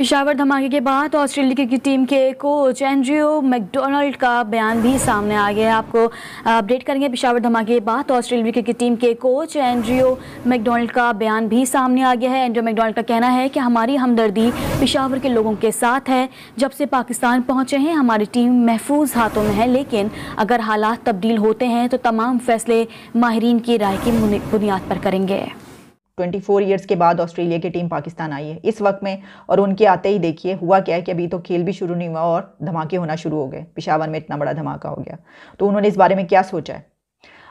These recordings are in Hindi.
पिशावर धमाके के बाद ऑस्ट्रेलिया क्रिकेट टीम के कोच एंड्रियो मैकडोनल्ड का बयान भी सामने आ गया है आपको अपडेट करेंगे पिशावर धमाके के बाद ऑस्ट्रेलिया क्रिकेट टीम के कोच एंड्रियो मैकडोनल्ड का बयान भी सामने आ गया है एंड्रियो मैकडोनल्ड का कहना है कि हमारी हमदर्दी पिशावर के लोगों के साथ है जब से पाकिस्तान पहुँचे हैं हमारी टीम महफूज हाथों में है लेकिन अगर हालात तब्दील होते हैं तो तमाम फैसले माहरीन की राय की बुनियाद पर करेंगे फोर ईयर्स के बाद ऑस्ट्रेलिया की टीम पाकिस्तान आई है इस वक्त में और उनके आते ही देखिए हुआ क्या है कि अभी तो खेल भी शुरू नहीं हुआ और धमाके होना शुरू हो गए पिशावर में इतना बड़ा धमाका हो गया तो उन्होंने इस बारे में क्या सोचा है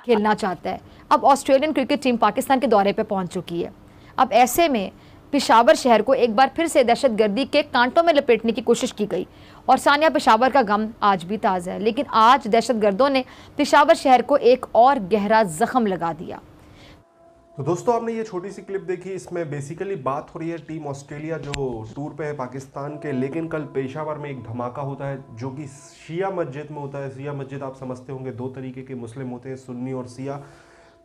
खेलना चाहता है अब ऑस्ट्रेलियन क्रिकेट टीम पाकिस्तान के दौरे पर पहुँच चुकी है अब ऐसे में पिशावर शहर को एक बार फिर से दहशतगर्दी के कांटों में लपेटने की कोशिश की गई और सानिया पिशावर का गम आज भी ताज़ा है लेकिन आज दहशतगर्दों ने पिशावर शहर को एक और गहरा जख्म लगा दिया तो दोस्तों आपने ये छोटी सी क्लिप देखी इसमें बेसिकली बात हो रही है टीम ऑस्ट्रेलिया जो टूर पे है पाकिस्तान के लेकिन कल पेशावर में एक धमाका होता है जो कि शिया मस्जिद में होता है शिया मस्जिद आप समझते होंगे दो तरीके के मुस्लिम होते हैं सुन्नी और सिया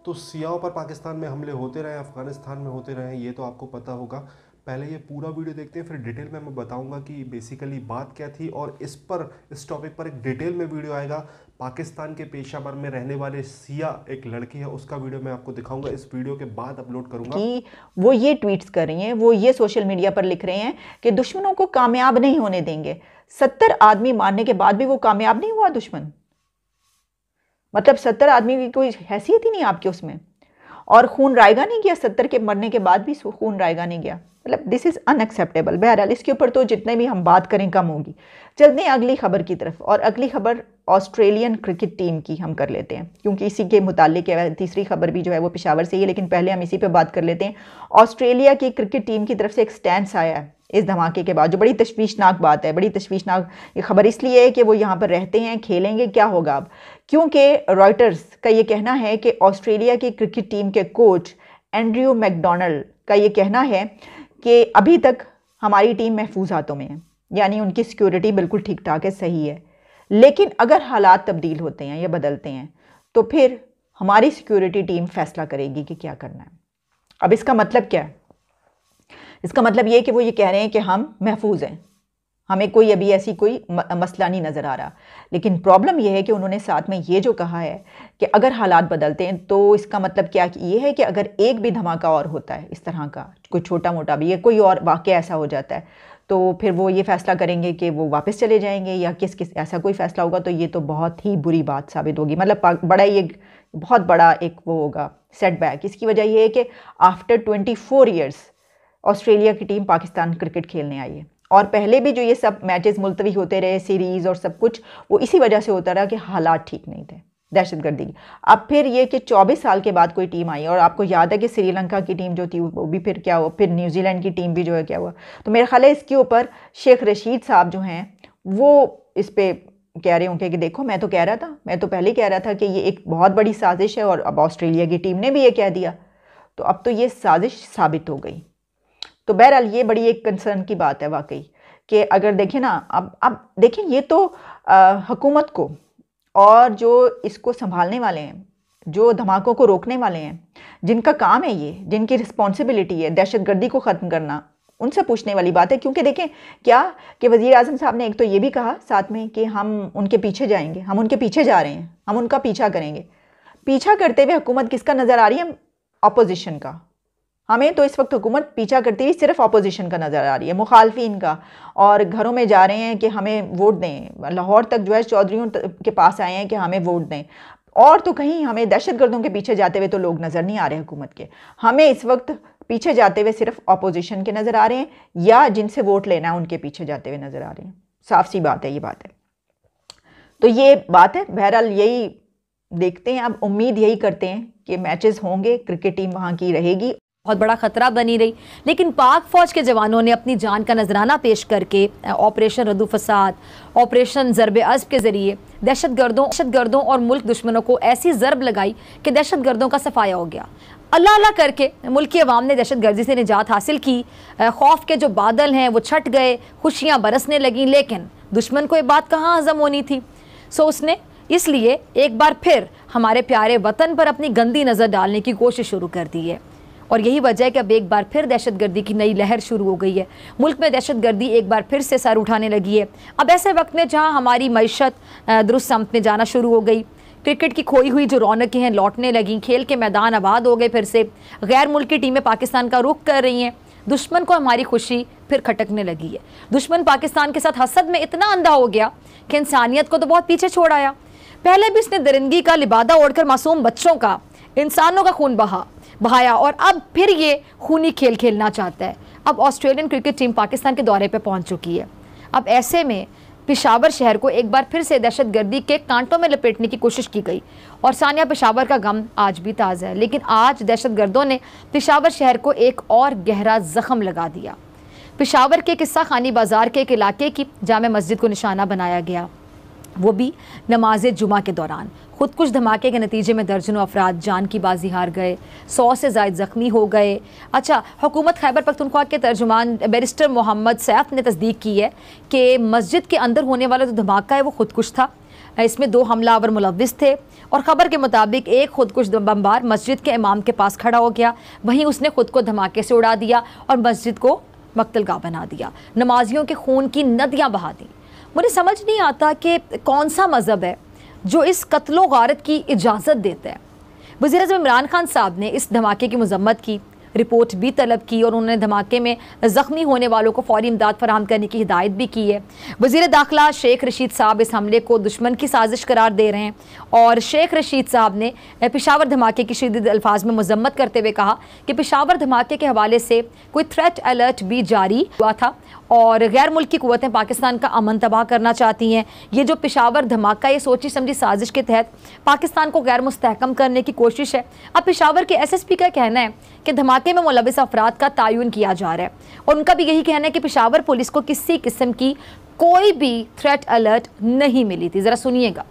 तो सियाओं पर पाकिस्तान में हमले होते रहे अफ़गानिस्तान में होते रहे ये तो आपको पता होगा पहले ये पूरा वीडियो देखते हैं फिर डिटेल में मैं बताऊंगा कि बेसिकली बात क्या थी और इस पर इस टॉपिक पर एक डिटेल में वीडियो आएगा पाकिस्तान के पेशावर में रहने वाले सिया एक लड़की है उसका वीडियो मैं आपको दिखाऊंगा इस वीडियो के बाद अपलोड करूंगा कि वो ये ट्वीट्स कर रही हैं वो ये सोशल मीडिया पर लिख रहे हैं कि दुश्मनों को कामयाब नहीं होने देंगे सत्तर आदमी मारने के बाद भी वो कामयाब नहीं हुआ दुश्मन मतलब सत्तर आदमी की कोई हैसियत ही नहीं आपके उसमें और खून रायगा नहीं गया सत्तर के मरने के बाद भी खून रायगा नहीं गया मतलब दिस इज़ अनएक्सेप्टेबल बहरहाल इसके ऊपर तो जितने भी हम बात करें कम होगी चलते हैं अगली खबर की तरफ और अगली खबर ऑस्ट्रेलियन क्रिकेट टीम की हम कर लेते हैं क्योंकि इसी के मुतालिक तीसरी खबर भी जो है वो पिशावर से ही है लेकिन पहले हम इसी पे बात कर लेते हैं ऑस्ट्रेलिया की क्रिकेट टीम की तरफ से एक स्टैंड आया है इस धमाके के बाद जो बड़ी तशवीशनाक बात है बड़ी तशवीशनाक ये खबर इसलिए है कि वो यहाँ पर रहते हैं खेलेंगे क्या होगा अब क्योंकि रॉयटर्स का ये कहना है कि ऑस्ट्रेलिया की क्रिकेट टीम के कोच एंड्रयू मैकडोनल्ड का ये कहना है कि अभी तक हमारी टीम महफूज हाथों में है यानी उनकी सिक्योरिटी बिल्कुल ठीक ठाक है सही है लेकिन अगर हालात तब्दील होते हैं या बदलते हैं तो फिर हमारी सिक्योरिटी टीम फैसला करेगी कि क्या करना है अब इसका मतलब क्या है इसका मतलब ये कि वो ये कह रहे हैं कि हम महफूज हैं हमें कोई अभी ऐसी कोई मसला नहीं नज़र आ रहा लेकिन प्रॉब्लम यह है कि उन्होंने साथ में ये जो कहा है कि अगर हालात बदलते हैं तो इसका मतलब क्या कि ये है कि अगर एक भी धमाका और होता है इस तरह का कोई छोटा मोटा भी या कोई और वाक्य ऐसा हो जाता है तो फिर वो ये फ़ैसला करेंगे कि वो वापस चले जाएंगे या किस किस ऐसा कोई फ़ैसला होगा तो ये तो बहुत ही बुरी बात साबित होगी मतलब बड़ा एक बहुत बड़ा एक वो होगा सेटबैक इसकी वजह यह है कि after twenty four years Australia की टीम पाकिस्तान क्रिकेट खेलने आई है और पहले भी जो ये सब मैचेस मुलतवी होते रहे सीरीज़ और सब कुछ वो इसी वजह से होता रहा कि हालात ठीक नहीं थे दहशत गर्दी की अब फिर ये कि 24 साल के बाद कोई टीम आई और आपको याद है कि श्रीलंका की टीम जो थी वो भी फिर क्या हुआ फिर न्यूजीलैंड की टीम भी जो है क्या हुआ तो मेरा ख्याल है इसके ऊपर शेख रशीद साहब जो हैं वो इस पर कह रहे होंगे कि देखो मैं तो कह रहा था मैं तो पहले कह रहा था कि ये एक बहुत बड़ी साजिश है और अब ऑस्ट्रेलिया की टीम ने भी ये कह दिया तो अब तो ये साजिश साबित हो गई तो बहरहाल ये बड़ी एक कंसर्न की बात है वाकई कि अगर देखें ना अब अब देखें ये तो हुकूमत को और जो इसको संभालने वाले हैं जो धमाकों को रोकने वाले हैं जिनका काम है ये जिनकी रिस्पॉन्सिबिलिटी है दहशतगर्दी को ख़त्म करना उनसे पूछने वाली बात है क्योंकि देखें क्या कि वज़ी अजम साहब ने एक तो ये भी कहा साथ में कि हम उनके पीछे जाएंगे हम उनके पीछे जा रहे हैं हम उनका पीछा करेंगे पीछा करते हुए हुकूमत किसका नज़र आ रही है अपोजिशन का हमें तो इस वक्त हुकूमत पीछा करती हुई सिर्फ अपोजिशन का नज़र आ रही है मुखालफिन का और घरों में जा रहे हैं कि हमें वोट दें लाहौर तक जो है चौधरी के पास आए हैं कि हमें वोट दें और तो कहीं हमें दहशत गर्दों के पीछे जाते हुए तो लोग नज़र नहीं आ रहे हुकूमत के हमें इस वक्त पीछे जाते हुए सिर्फ अपोजिशन के नज़र आ रहे हैं या जिनसे वोट लेना है उनके पीछे जाते हुए नज़र आ रहे हैं साफ सी बात है ये बात है तो ये बात है बहरहाल यही देखते हैं अब उम्मीद यही करते हैं कि मैचेस होंगे क्रिकेट टीम वहाँ की रहेगी बहुत बड़ा खतरा बनी रही लेकिन पाक फौज के जवानों ने अपनी जान का नजराना पेश करके ऑपरेशन रदू फसाद ऑपरेशन ज़रब अजब के ज़रिए दहशत गर्दों दहशत गर्दों और मुल्क दुश्मनों को ऐसी ज़रब लगाई कि दहशत गर्दों का सफाया हो गया अल्लाह अल्लाह करके मुल्क की आवाम ने दहशत गर्दी से निजात हासिल की खौफ के जो बादल हैं वो छट गए खुशियाँ बरसने लगें लेकिन दुश्मन को ये बात कहाँ हजम होनी थी सो उसने इसलिए एक बार फिर हमारे प्यारे वतन पर अपनी गंदी नज़र डालने की कोशिश शुरू कर दी है और यही वजह है कि अब एक बार फिर दहशतगर्दी की नई लहर शुरू हो गई है मुल्क में दहशतगर्दी एक बार फिर से सर उठाने लगी है अब ऐसे वक्त में जहाँ हमारी मीशत दुरुस्त समत में जाना शुरू हो गई क्रिकेट की खोई हुई जो रौनकें हैं लौटने लगी खेल के मैदान आबाद हो गए फिर से गैर मुल्की टीमें पाकिस्तान का रुख कर रही हैं दुश्मन को हमारी खुशी फिर खटकने लगी है दुश्मन पाकिस्तान के साथ हसद में इतना अंधा हो गया कि इंसानियत को तो बहुत पीछे छोड़ आया पहले भी इसने दरिंदगी का लिबादा ओढ़कर मासूम बच्चों का इंसानों का खून बहा बहाया और अब फिर ये खूनी खेल खेलना चाहता है अब ऑस्ट्रेलियन क्रिकेट टीम पाकिस्तान के दौरे पर पहुँच चुकी है अब ऐसे में पिशावर शहर को एक बार फिर से दहशत गर्दी के कांटों में लपेटने की कोशिश की गई और सानिया पिशावर का गम आज भी ताज़ा है लेकिन आज दहशत गर्दों ने पिशावर शहर को एक और गहरा जख्म लगा दिया पिशावर के किस्सा खानी बाज़ार के एक इलाके की जाम मस्जिद को निशाना बनाया गया वो भी नमाज जुमा के दौरान खुद कुछ धमाके के नतीजे में दर्जनों अफराद जान की बाजी हार गए सौ से जायद ज़ख्मी हो गए अच्छा हुकूमत खैबर पखतनख्वा के तर्जुमान बैरिस्टर मोहम्मद सैफ ने तस्दीक की है कि मस्जिद के अंदर होने वाला जो धमाका है वो खुदकुश था इसमें दो हमलावर मुलविस थे और ख़बर के मुताबिक एक खुदकुश बम्बार मस्जिद के इमाम के पास खड़ा हो गया वहीं उसने खुद को धमाके से उड़ा दिया और मस्जिद को मक्तलगा बना दिया नमाजियों के खून की नदियाँ बहा दी मुझे समझ नहीं आता कि कौन सा मज़हब है जो इस कत्लो गारत की इजाज़त देता है वजी अजम इमरान खान साहब ने इस धमाके की मजम्मत की रिपोर्ट भी तलब की और उन्होंने धमाके में ज़ख्मी होने वालों को फौरी इमदाद फराम करने की हिदायत भी की है वजीर दाखिला शेख रशीद साहब इस हमले को दुश्मन की साजिश करार दे रहे हैं और शेख रशीद साहब ने पिशावर धमाके की शदीद अल्फाज में मजम्मत करते हुए कहा कि पिशावर धमाके के हवाले से कोई थ्रेट अलर्ट भी जारी हुआ था और गैर मुल्क की पाकिस्तान का अमन तबाह करना चाहती हैं ये जो पिशावर धमाका ये सोची समझी साजिश के तहत पाकिस्तान को गैर मुस्तकम करने की कोशिश है अब पिशावर के एस एस पी का कहना है कि धमाके में मुलविस अफराद का तयन किया जा रहा है और उनका भी यही कहना है कि पिशावर पुलिस को किसी किस्म की कोई भी थ्रेट अलर्ट नहीं मिली थी ज़रा सुनिएगा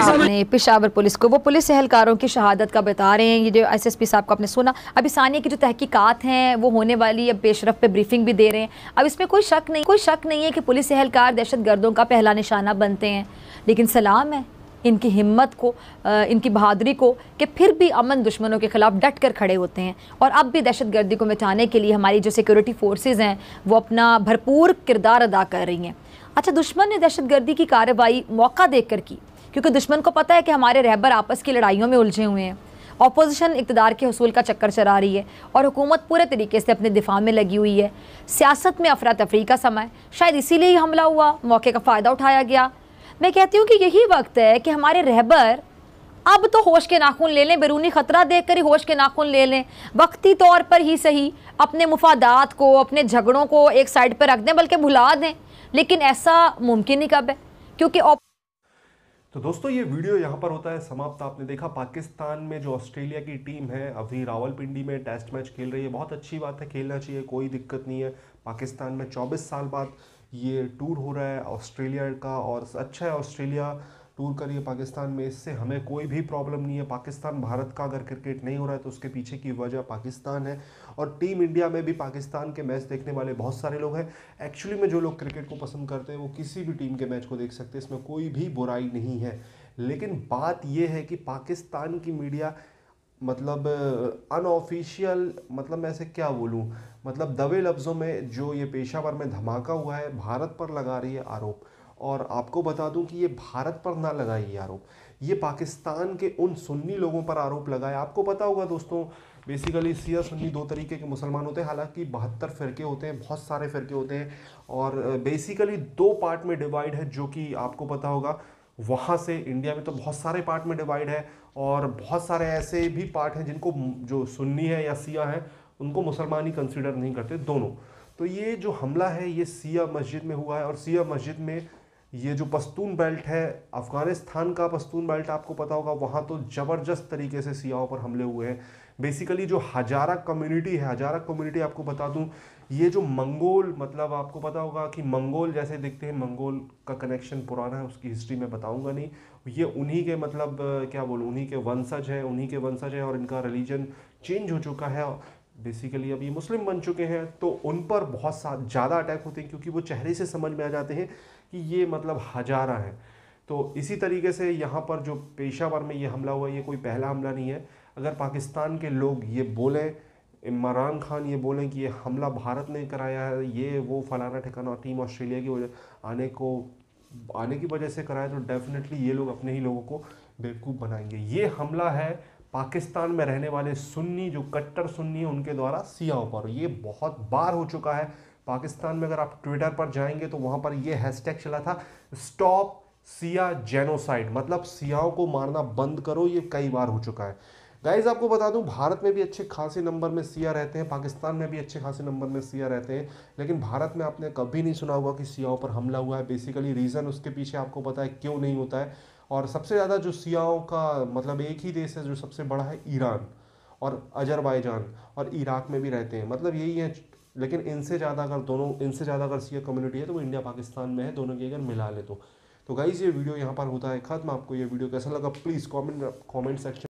आपने पिशावर पुलिस को वो पुलिस एहलकारों की शहादत का बता रहे हैं ये जो एस एस पी साहब को आपने सुना अभी सानिया की जो तहकीकात हैं वो होने वाली अब पेशरफ पे ब्रीफिंग भी दे रहे हैं अब इसमें कोई शक नहीं कोई शक नहीं है कि पुलिस एहलकार दहशत गर्दों का पहला निशाना बनते हैं लेकिन सलाम है इनकी हिम्मत को इनकी बहादुरी को कि फिर भी अमन दुश्मनों के ख़िलाफ़ डट कर खड़े होते हैं और अब भी दहशत गर्दी को मिटाने के लिए हमारी जो सिक्योरिटी फोर्सेज हैं वो अपना भरपूर किरदार अदा कर रही हैं अच्छा दुश्मन ने दहशत गर्दी की कार्रवाई मौका देकर की क्योंकि दुश्मन को पता है कि हमारे रहबर आपस की लड़ाइयों में उलझे हुए हैं अपोजिशन इकतदार के हसूल का चक्कर चला रही है और हुकूमत पूरे तरीके से अपने दिफा में लगी हुई है सियासत में अफरा तफरी का समय शायद इसीलिए ही हमला हुआ मौके का फ़ायदा उठाया गया मैं कहती हूँ कि यही वक्त है कि हमारे रहबर अब तो होश के नाखून ले लें बैरूनी ख़तरा देख कर ही होश के नाखून ले लें वक्ती तौर पर ही सही अपने मुफादात को अपने झगड़ों को एक साइड पर रख दें बल्कि भुला दें लेकिन ऐसा मुमकिन ही कब है क्योंकि तो दोस्तों ये वीडियो यहाँ पर होता है समाप्त आपने देखा पाकिस्तान में जो ऑस्ट्रेलिया की टीम है अभी रावलपिंडी में टेस्ट मैच खेल रही है बहुत अच्छी बात है खेलना चाहिए कोई दिक्कत नहीं है पाकिस्तान में 24 साल बाद ये टूर हो रहा है ऑस्ट्रेलिया का और अच्छा है ऑस्ट्रेलिया टूर करिए पाकिस्तान में इससे हमें कोई भी प्रॉब्लम नहीं है पाकिस्तान भारत का अगर क्रिकेट नहीं हो रहा है तो उसके पीछे की वजह पाकिस्तान है और टीम इंडिया में भी पाकिस्तान के मैच देखने वाले बहुत सारे लोग हैं एक्चुअली में जो लोग क्रिकेट को पसंद करते हैं वो किसी भी टीम के मैच को देख सकते हैं इसमें कोई भी बुराई नहीं है लेकिन बात यह है कि पाकिस्तान की मीडिया मतलब अनऑफिशियल मतलब मैं ऐसे क्या बोलूँ मतलब दबे लफ्ज़ों में जो ये पेशावर में धमाका हुआ है भारत पर लगा रही है आरोप और आपको बता दूं कि ये भारत पर ना लगाए ये आरोप ये पाकिस्तान के उन सुन्नी लोगों पर आरोप लगाए आपको पता होगा दोस्तों बेसिकली सिया सुन्नी दो तरीके के मुसलमान होते हैं हालांकि बहत्तर फ़िरके होते हैं बहुत सारे फ़िरके होते हैं और बेसिकली दो पार्ट में डिवाइड है जो कि आपको पता होगा वहाँ से इंडिया में तो बहुत सारे पार्ट में डिवाइड है और बहुत सारे ऐसे भी पार्ट हैं जिनको जो सुन्नी है या सिया है उनको मुसलमान ही कंसिडर नहीं करते दोनों तो ये जो हमला है ये सिया मस्जिद में हुआ है और सिया मस्जिद में ये जो पस्तून बेल्ट है अफ़गानिस्तान का पस्तून बेल्ट आपको पता होगा वहाँ तो ज़बरदस्त तरीके से सियाओं पर हमले हुए हैं बेसिकली जो हजारा कम्युनिटी है हजारा कम्युनिटी आपको बता दूँ ये जो मंगोल मतलब आपको पता होगा कि मंगोल जैसे दिखते हैं मंगोल का कनेक्शन पुराना है उसकी हिस्ट्री मैं बताऊंगा नहीं ये उन्हीं के मतलब क्या बोलूँ उन्हीं के वंशज है उन्हीं के वंशज है और इनका रिलीजन चेंज हो चुका है बेसिकली अब ये मुस्लिम बन चुके हैं तो उन पर बहुत ज़्यादा अटैक होते हैं क्योंकि वो चेहरे से समझ में आ जाते हैं कि ये मतलब हजारा हैं तो इसी तरीके से यहाँ पर जो पेशावर में ये हमला हुआ ये कोई पहला हमला नहीं है अगर पाकिस्तान के लोग ये बोलें इमरान खान ये बोलें कि ये हमला भारत ने कराया है ये वो फलाना ठिकाना टीम ऑस्ट्रेलिया की वजह आने को आने की वजह से कराया तो डेफिनेटली ये लोग अपने ही लोगों को बेवकूफ़ बनाएंगे ये हमला है पाकिस्तान में रहने वाले सुन्नी जो कट्टर सुन्नी है उनके द्वारा सियाओं पर ये बहुत बार हो चुका है पाकिस्तान में अगर आप ट्विटर पर जाएंगे तो वहाँ पर यह हैशटैग चला था स्टॉप सिया जेनोसाइड मतलब सियाओं को मारना बंद करो ये कई बार हो चुका है गाइज आपको बता दूं भारत में भी अच्छे खासे नंबर में सिया रहते हैं पाकिस्तान में भी अच्छे खासे नंबर में सिया रहते हैं लेकिन भारत में आपने कभी नहीं सुना होगा कि सियाओं पर हमला हुआ है बेसिकली रीज़न उसके पीछे आपको पता है क्यों नहीं होता है और सबसे ज़्यादा जो सियाओं का मतलब एक ही देश है जो सबसे बड़ा है ईरान और अजरबैजान और इराक में भी रहते हैं मतलब यही है लेकिन इनसे ज़्यादा अगर दोनों इनसे ज़्यादा अगर सीए कम्युनिटी है तो वो इंडिया पाकिस्तान में है दोनों की अगर मिला ले तो गाइज़ तो ये वीडियो यहाँ पर होता है ख़त्म आपको ये वीडियो कैसा लगा प्लीज़ कॉमेंट कॉमेंट सेक्शन